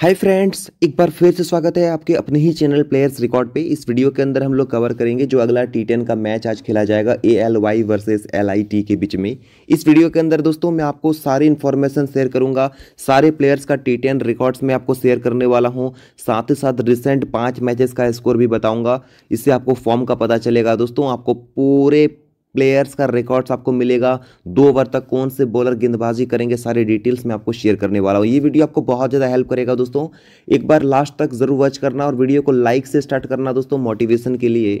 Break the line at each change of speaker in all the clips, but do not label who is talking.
hi friends एक बार फिर से स्वागत है आपके अपने ही चैनल प्लेयर्स रिकॉर्ड पे इस वीडियो के अंदर हम लोग कवर करेंगे जो अगला टी टेन का मैच आज खेला जाएगा A L Y versus L I T के बीच में इस वीडियो के अंदर दोस्तों मैं आपको सारी इन्फॉर्मेशन शेयर करूंगा सारे प्लेयर्स का टी टेन रिकॉर्ड्स मैं आपको शेयर करने वाला हूँ साथ ही साथ रिसेंट पाँच मैचेस का स्कोर भी बताऊँगा इससे आपको फॉर्म का पता चलेगा दोस्तों आपको पूरे प्लेयर्स का रिकॉर्ड्स आपको मिलेगा दो ओवर तक कौन से बॉलर गेंदबाजी करेंगे सारे डिटेल्स मैं आपको शेयर करने वाला हूँ ये वीडियो आपको बहुत ज़्यादा हेल्प करेगा दोस्तों एक बार लास्ट तक जरूर वॉच करना और वीडियो को लाइक से स्टार्ट करना दोस्तों मोटिवेशन के लिए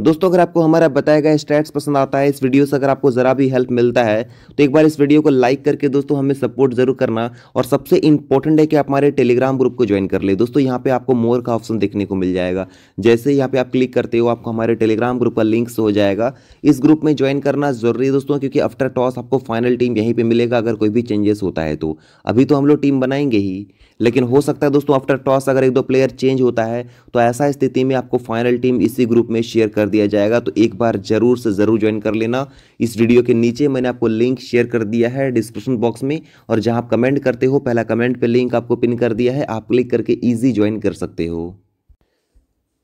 दोस्तों अगर आपको हमारा बताया गया स्टैट्स पसंद आता है इस वीडियो से अगर आपको ज़रा भी हेल्प मिलता है तो एक बार इस वीडियो को लाइक करके दोस्तों हमें सपोर्ट जरूर करना और सबसे इंपॉर्टेंट है कि आप हमारे टेलीग्राम ग्रुप को ज्वाइन कर ले दोस्तों यहाँ पे आपको मोर का ऑप्शन देखने को मिल जाएगा जैसे यहाँ पे आप क्लिक करते हो आपको हमारे टेलीग्राम ग्रुप का लिंक हो जाएगा इस ग्रुप में ज्वाइन करना जरूरी है दोस्तों क्योंकि आफ्टर टॉस आपको फाइनल टीम यहीं पर मिलेगा अगर कोई भी चेंजेस होता है तो अभी तो हम लोग टीम बनाएंगे ही लेकिन हो सकता है दोस्तों आफ्टर टॉस अगर एक दो प्लेयर चेंज होता है तो ऐसा स्थिति में आपको फाइनल टीम इसी ग्रुप में शेयर कर कर दिया जाएगा तो एक बार ज़रूर से ज़रूर ज्वाइन कर लेना इस वीडियो के नीचे मैंने आपको लिंक शेयर कर दिया है डिस्क्रिप्शन बॉक्स में और जहाँ आप कमेंट करते हो पहला कमेंट पर लिंक आपको पिन कर दिया है आप क्लिक करके ईजी ज्वाइन कर सकते हो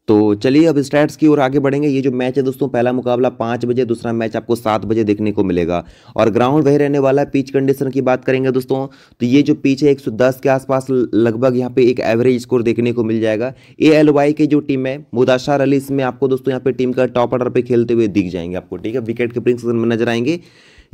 तो चलिए अब स्टैट्स की ओर आगे बढ़ेंगे ये जो मैच है दोस्तों पहला मुकाबला पाँच बजे दूसरा मैच आपको सात बजे देखने को मिलेगा और ग्राउंड वही रहने वाला है पिच कंडीशन की बात करेंगे दोस्तों तो ये जो पिच है 110 के आसपास लगभग यहाँ पे एक एवरेज स्कोर देखने को मिल जाएगा ए एल वाई की जो टीम है मुदाशार अली इसमें आपको दोस्तों यहाँ पे टीम का टॉप ऑर्डर पर खेलते हुए दिख जाएंगे आपको ठीक है विकेट के प्रिंस में नजर आएंगे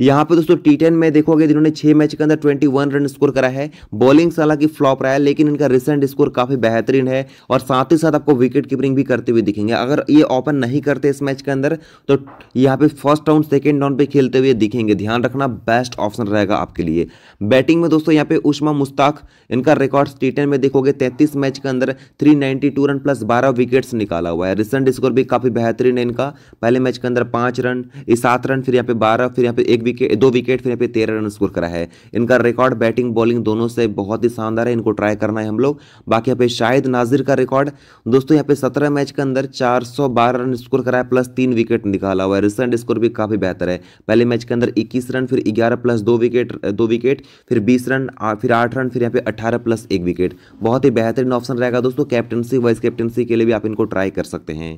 यहाँ पे दोस्तों टी टेन में देखोगे जिन्होंने छह मैच के अंदर ट्वेंटी वन रन स्कोर करा है बॉलिंग से हालांकि फ्लॉप रहा है लेकिन इनका रिसेंट स्कोर काफी बेहतरीन है और साथ ही साथ आपको विकेट कीपिंग भी करते हुए दिखेंगे अगर ये ओपन नहीं करते इस मैच के अंदर तो यहाँ पे फर्स्ट राउंड सेकेंड राउंड पे खेलते हुए दिखेंगे ध्यान रखना बेस्ट ऑप्शन रहेगा आपके लिए बैटिंग में दोस्तों यहाँ पे उषमा मुस्ताक इनका रिकॉर्ड टी टेन में देखोगे तैतीस मैच के अंदर थ्री रन प्लस बारह विकेट्स निकाला हुआ है रिसेंट स्कोर भी काफी बेहतरीन है इनका पहले मैच के अंदर पांच रन सात रन फिर यहाँ पे बारह फिर यहाँ पे एक विकेट दो विकेट फिर पे तेरह रन स्कोर करा है इनका रिकॉर्ड बैटिंग बॉलिंग दोनों से बहुत ही शानदार है इनको ट्राई करना है हम लोग बाकी यहाँ पे शाहिद नाजिर का रिकॉर्ड दोस्तों यहाँ पे सत्रह मैच के अंदर चार रन स्कोर करा है प्लस तीन विकेट निकाला हुआ है रिसेंट स्कोर भी काफ़ी बेहतर है पहले मैच के अंदर इक्कीस रन फिर ग्यारह प्लस दो विकेट दो विकेट फिर बीस रन फिर आठ रन फिर यहाँ पे अठारह प्लस एक विकेट बहुत ही बेहतरीन ऑप्शन रहेगा दोस्तों कैप्टनसी वाइस कैप्टनसी के लिए भी आप इनको ट्राई कर सकते हैं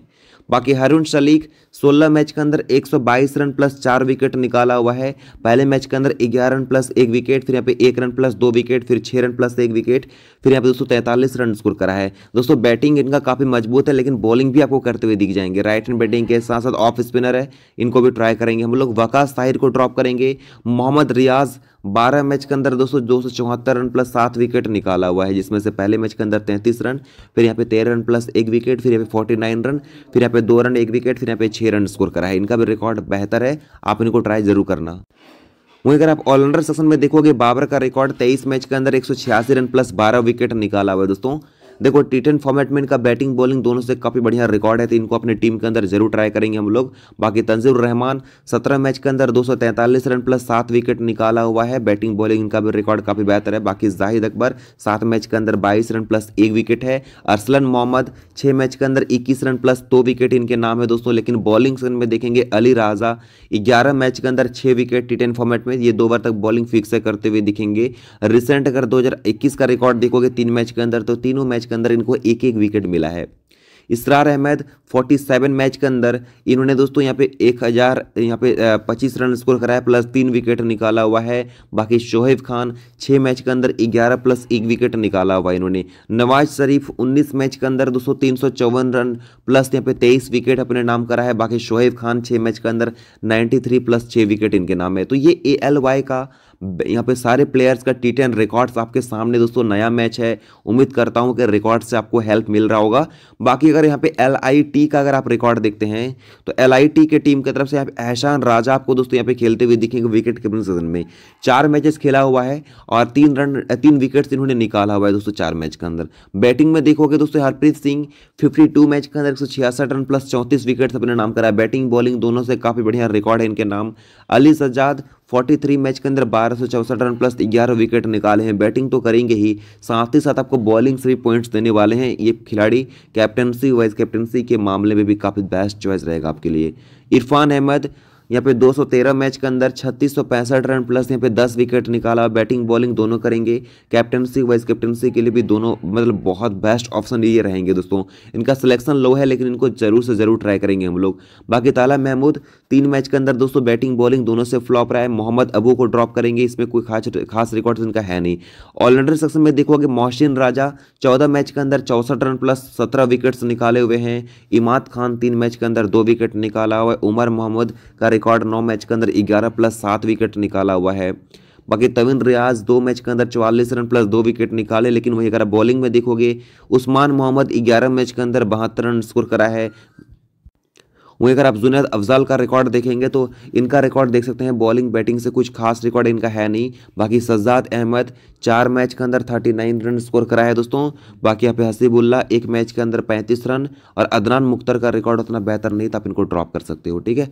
बाकी हरुण शलीक सोलह मैच के अंदर 122 रन प्लस चार विकेट निकाला हुआ है पहले मैच के अंदर ग्यारह रन प्लस एक विकेट फिर यहाँ पे एक रन प्लस दो विकेट फिर छः रन प्लस एक विकेट फिर यहाँ पे दोस्तों तैंतालीस रन स्कोर करा है दोस्तों बैटिंग इनका काफ़ी मजबूत है लेकिन बॉलिंग भी आपको करते हुए दिख जाएंगे राइट हैंड बैटिंग के साथ साथ ऑफ स्पिनर है इनको भी ट्राई करेंगे हम लोग वकास ताहिर को ड्रॉप करेंगे मोहम्मद रियाज बारह मैच के अंदर दोस्तों दो सौ चौहत्तर रन प्लस सात विकेट निकाला हुआ है जिसमें से पहले मैच के अंदर तैंतीस रन फिर यहाँ पे तेरह रन प्लस एक विकेट फिर यहाँ पे फोर्टी नाइन रन फिर यहाँ पे दो रन एक विकेट फिर यहाँ पे छः रन स्कोर करा है इनका भी रिकॉर्ड बेहतर है आप इनको ट्राई जरूर करना वहीं अगर आप ऑलराउंडर सेक्शन में देखोगे बाबर का रिकॉर्ड तेईस मैच के अंदर एक रन प्लस बारह विकेट निकाला हुआ है दोस्तों देखो टी टेन फॉर्मेट में इनका बैटिंग बॉलिंग दोनों से काफ़ी बढ़िया रिकॉर्ड है तो इनको अपने टीम के अंदर जरूर ट्राई करेंगे हम लोग बाकी तंजीर रहमान सत्रह मैच के अंदर दो रन प्लस सात विकेट निकाला हुआ है बैटिंग बॉलिंग इनका भी रिकॉर्ड काफ़ी बेहतर है बाकी जाहिद अकबर सात मैच के अंदर बाईस रन प्लस एक विकेट है अरसलन मोहम्मद छह मैच के अंदर इक्कीस रन प्लस दो विकेट इनके नाम है दोस्तों लेकिन बॉलिंग में देखेंगे अली राजा ग्यारह मैच के अंदर छह विकेट टी टेन फॉर्मेट में ये दो बार तक बॉलिंग फिक्स करते हुए दिखेंगे रिसेंट अगर 2021 का रिकॉर्ड देखोगे तीन मैच के अंदर तो तीनों मैच के अंदर इनको एक एक विकेट मिला है इसरार अहमद 47 मैच के अंदर इन्होंने दोस्तों यहाँ पे एक हज़ार यहाँ पे पच्चीस रन स्कोर कराया प्लस तीन विकेट निकाला हुआ है बाकी शोहेब खान 6 मैच के अंदर ग्यारह प्लस एक विकेट निकाला हुआ है इन्होंने नवाज शरीफ उन्नीस मैच के अंदर दोस्तों तीन रन प्लस यहाँ पे तेईस विकेट अपने नाम करा है बाकी शोहेब खान छः मैच के अंदर नाइन्टी प्लस छः विकेट इनके नाम है तो ये ए एल वाई का यहाँ पे सारे प्लेयर्स का टी टेन रिकॉर्ड्स आपके सामने दोस्तों नया मैच है उम्मीद करता हूँ कि रिकॉर्ड से आपको हेल्प मिल रहा होगा बाकी अगर अगर यहाँ पे एल का अगर आप रिकॉर्ड देखते हैं तो एल के टीम की तरफ से आप एहसान राजा आपको दोस्तों यहाँ पे खेलते हुए दिखेंगे विकेट कीपिंग सीजन में चार मैचेस खेला हुआ है और तीन रन तीन विकेट्स इन्होंने निकाला हुआ है दोस्तों चार मैच के अंदर बैटिंग में देखोगे दोस्तों हरप्रीत सिंह फिफ्टी मैच के अंदर एक रन प्लस चौंतीस विकेट्स अपने नाम करा बैटिंग बॉलिंग दोनों से काफ़ी बढ़िया रिकॉर्ड है इनके नाम अली सज्जाद 43 मैच के अंदर बारह रन प्लस ग्यारह विकेट निकाले हैं बैटिंग तो करेंगे ही साथ ही साथ आपको बॉलिंग से भी पॉइंट्स देने वाले हैं ये खिलाड़ी कैप्टनसी वाइस कैप्टनसी के मामले में भी काफ़ी बेस्ट चॉइस रहेगा आपके लिए इरफान अहमद यहाँ पे 213 मैच के अंदर छत्तीस रन प्लस यहाँ पे 10 विकेट निकाला बैटिंग बॉलिंग दोनों करेंगे कैप्टनसी वाइस कैप्टनसी के लिए भी दोनों मतलब बहुत बेस्ट ऑप्शन ये रहेंगे दोस्तों इनका सिलेक्शन लो है लेकिन इनको जरूर से जरूर ट्राई करेंगे हम लोग बाकी ताला महमूद तीन मैच के अंदर दोस्तों बैटिंग बॉलिंग दोनों से फ्लॉप रहा है मोहम्मद अबू को ड्रॉप करेंगे इसमें कोई खास खास रिकॉर्ड तो इनका है नहीं ऑलराउंडर सेक्शन में देखोगे मोहसिन राजा चौदह मैच के अंदर चौसठ रन प्लस सत्रह विकेट्स निकाले हुए हैं इमाद खान तीन मैच के अंदर दो विकेट निकाला हुआ है उमर मोहम्मद का रिकॉर्ड नौ मैच के अंदर ग्यारह प्लस सात विकेट निकाला हुआ है बाकी तविंद्र रियाज दो मैच के अंदर चवालीस रन प्लस दो विकेट निकाले लेकिन वही अगर बॉलिंग में देखोगे उस्मान मोहम्मद ग्यारह मैच के अंदर बहत्तर रन स्कोर करा है वहीं अगर आप जुनेद अफजाल का रिकॉर्ड देखेंगे तो इनका रिकॉर्ड देख सकते हैं बॉलिंग बैटिंग से कुछ खास रिकॉर्ड इनका है नहीं बाकी सज्जाद अहमद चार मैच के अंदर 39 रन स्कोर कराया है दोस्तों बाकी यहाँ पे हसीबुल्ला एक मैच के अंदर 35 रन और अदनान मुख्तर का रिकॉर्ड उतना बेहतर नहीं था तो आप इनको ड्रॉप कर सकते हो ठीक है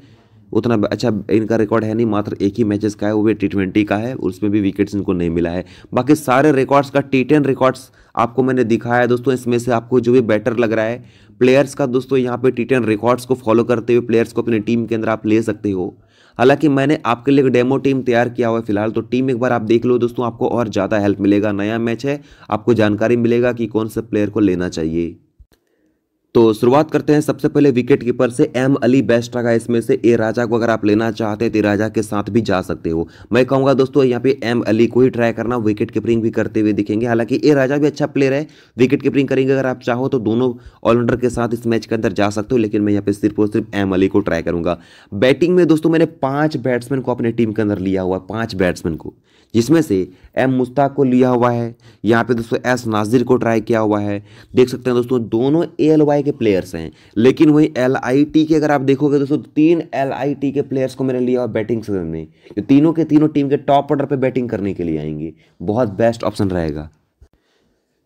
उतना अच्छा इनका रिकॉर्ड है नहीं मात्र एक ही मैचेस का है वो भी टी ट्वेंटी का है उसमें भी विकेट्स इनको नहीं मिला है बाकी सारे रिकॉर्ड्स का टी टेन रिकॉर्ड्स आपको मैंने दिखाया है दोस्तों इसमें से आपको जो भी बेटर लग रहा है प्लेयर्स का दोस्तों यहाँ पे टी टेन रिकॉर्ड्स को फॉलो करते हुए प्लेयर्स को अपनी टीम के अंदर आप ले सकते हो हालांकि मैंने आपके लिए एक डेमो टीम तैयार किया हुआ है फिलहाल तो टीम एक बार आप देख लो दोस्तों आपको और ज़्यादा हेल्प मिलेगा नया मैच है आपको जानकारी मिलेगा कि कौन से प्लेयर को लेना चाहिए तो शुरुआत करते हैं सबसे पहले विकेट कीपर से एम अली बेस्ट रहा इसमें से ए राजा को अगर आप लेना चाहते हैं तो राजा के साथ भी जा सकते हो मैं कहूंगा दोस्तों यहाँ पे एम अली को ही ट्राई करना विकेट कीपरिंग भी करते हुए दिखेंगे हालांकि ए राजा भी अच्छा प्लेयर है विकेट कीपरिंग करेंगे अगर आप चाहो तो दोनों ऑलराउंडर के साथ इस मैच के अंदर जा सकते हो लेकिन मैं यहाँ पे सिर्फ और सिर्फ एम अली को ट्राई करूंगा बैटिंग में दोस्तों मैंने पांच बैट्समैन को अपने टीम के अंदर लिया हुआ पांच बैट्समैन को जिसमें से एम मुश्ताक को लिया हुआ है यहाँ पे दोस्तों एस नाजिर को ट्राई किया हुआ है देख सकते हैं दोस्तों दोनों ए एल वाई के प्लेयर्स हैं लेकिन वही एल आई टी के अगर आप देखोगे दोस्तों तीन एल आई टी के प्लेयर्स को मैंने लिया हुआ बैटिंग सीजन में जो तीनों के तीनों टीम के टॉप ऑर्डर पर बैटिंग करने के लिए आएंगे बहुत बेस्ट ऑप्शन रहेगा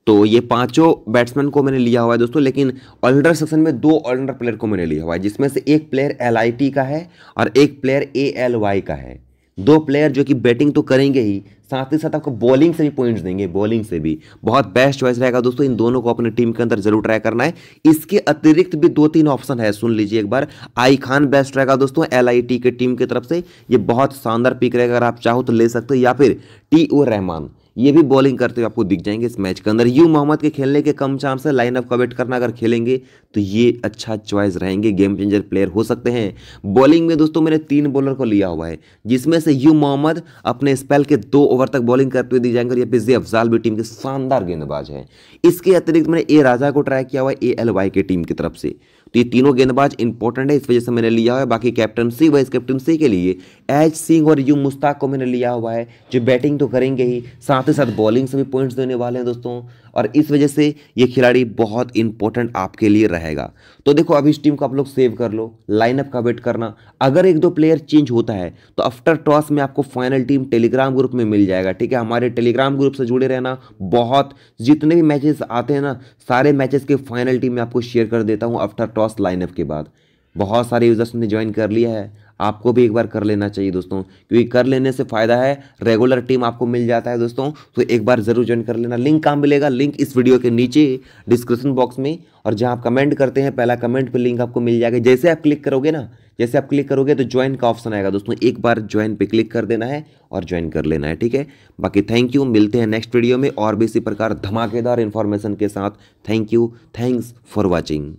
तो ये पांचों बैट्समैन को मैंने लिया हुआ है दोस्तों लेकिन ऑलराउंडर सेक्शन में दो ऑलराउंडर प्लेयर को मैंने लिया हुआ है जिसमें से एक प्लेयर एल का है और एक प्लेयर ए का है दो प्लेयर जो कि बैटिंग तो करेंगे ही साथ ही साथ आपको बॉलिंग से भी पॉइंट्स देंगे बॉलिंग से भी बहुत बेस्ट चॉइस रहेगा दोस्तों इन दोनों को अपने टीम के अंदर जरूर ट्राई करना है इसके अतिरिक्त भी दो तीन ऑप्शन है सुन लीजिए एक बार आई खान बेस्ट रहेगा दोस्तों एल के टीम की तरफ से ये बहुत शानदार पिक रहेगा अगर आप चाहो तो ले सकते हो या फिर टी ओ रहमान ये भी बॉलिंग करते हुए आपको दिख जाएंगे इस मैच के अंदर यू मोहम्मद के खेलने के कम चांस है लाइनअप का वेट करना अगर खेलेंगे तो ये अच्छा चॉइस रहेंगे गेम चेंजर प्लेयर हो सकते हैं बॉलिंग में दोस्तों मैंने तीन बॉलर को लिया हुआ है जिसमें से यू मोहम्मद अपने स्पेल के दो ओवर तक बॉलिंग करते हुए दिख जाएंगे ये फिर अफजाल भी टीम के शानदार गेंदबाज हैं इसके अतिरिक्त मैंने ए राजा को ट्राई किया हुआ है ए एल वाई की टीम की तरफ से तो ये तीनों गेंदबाज इंपॉर्टेंट है इस वजह से मैंने लिया हुआ है बाकी कैप्टनसी वाइस कैप्टनसी के लिए एच सिंह और यू मुश्ताक को मैंने लिया हुआ है जो बैटिंग तो करेंगे ही साथ ही साथ बॉलिंग से भी पॉइंट्स देने वाले हैं दोस्तों और इस वजह से ये खिलाड़ी बहुत इंपॉर्टेंट आपके लिए रहेगा तो देखो अभी इस टीम को आप लोग सेव कर लो लाइनअप का वेट करना अगर एक दो प्लेयर चेंज होता है तो आफ्टर टॉस में आपको फाइनल टीम टेलीग्राम ग्रुप में मिल जाएगा ठीक है हमारे टेलीग्राम ग्रुप से जुड़े रहना बहुत जितने भी मैचेस आते हैं ना सारे मैचेस के फाइनल टीम में आपको शेयर कर देता हूँ आफ्टर टॉस टॉस लाइनअप के बाद बहुत सारे यूज़र्स ने ज्वाइन कर लिया है आपको भी एक बार कर लेना चाहिए दोस्तों क्योंकि कर लेने से फ़ायदा है रेगुलर टीम आपको मिल जाता है दोस्तों तो एक बार ज़रूर ज्वाइन कर लेना लिंक कहाँ मिलेगा लिंक इस वीडियो के नीचे डिस्क्रिप्शन बॉक्स में और जहाँ आप कमेंट करते हैं पहला कमेंट पर लिंक आपको मिल जाएगा जैसे आप क्लिक करोगे ना जैसे आप क्लिक करोगे तो ज्वाइन का ऑप्शन आएगा दोस्तों एक बार ज्वाइन पे क्लिक कर देना है और ज्वाइन कर लेना है ठीक है बाकी थैंक यू मिलते हैं नेक्स्ट वीडियो में और भी इसी प्रकार धमाकेदार इन्फॉर्मेशन के साथ thank you thanks for watching